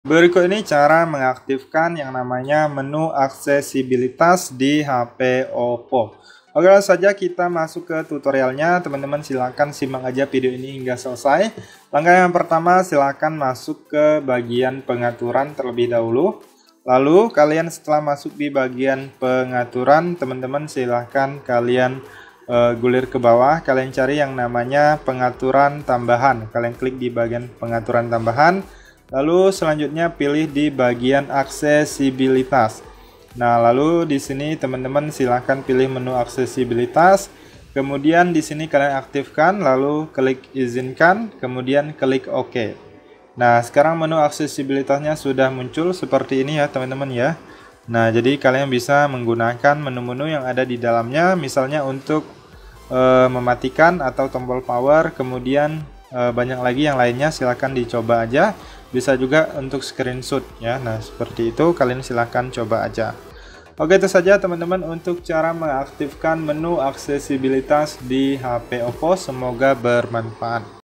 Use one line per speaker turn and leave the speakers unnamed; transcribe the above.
Berikut ini cara mengaktifkan yang namanya menu aksesibilitas di HP Oppo. Oke langsung saja kita masuk ke tutorialnya. Teman-teman silahkan simak aja video ini hingga selesai. Langkah yang pertama silahkan masuk ke bagian pengaturan terlebih dahulu. Lalu kalian setelah masuk di bagian pengaturan teman-teman silahkan kalian uh, gulir ke bawah kalian cari yang namanya pengaturan tambahan. Kalian klik di bagian pengaturan tambahan Lalu selanjutnya pilih di bagian aksesibilitas. Nah, lalu di sini teman-teman silahkan pilih menu aksesibilitas. Kemudian di sini kalian aktifkan, lalu klik izinkan, kemudian klik OK. Nah, sekarang menu aksesibilitasnya sudah muncul seperti ini ya teman-teman ya. Nah, jadi kalian bisa menggunakan menu-menu yang ada di dalamnya, misalnya untuk eh, mematikan atau tombol power kemudian eh, banyak lagi yang lainnya silahkan dicoba aja bisa juga untuk screenshot ya nah seperti itu kalian silahkan coba aja Oke itu saja teman-teman untuk cara mengaktifkan menu aksesibilitas di HP OPPO semoga bermanfaat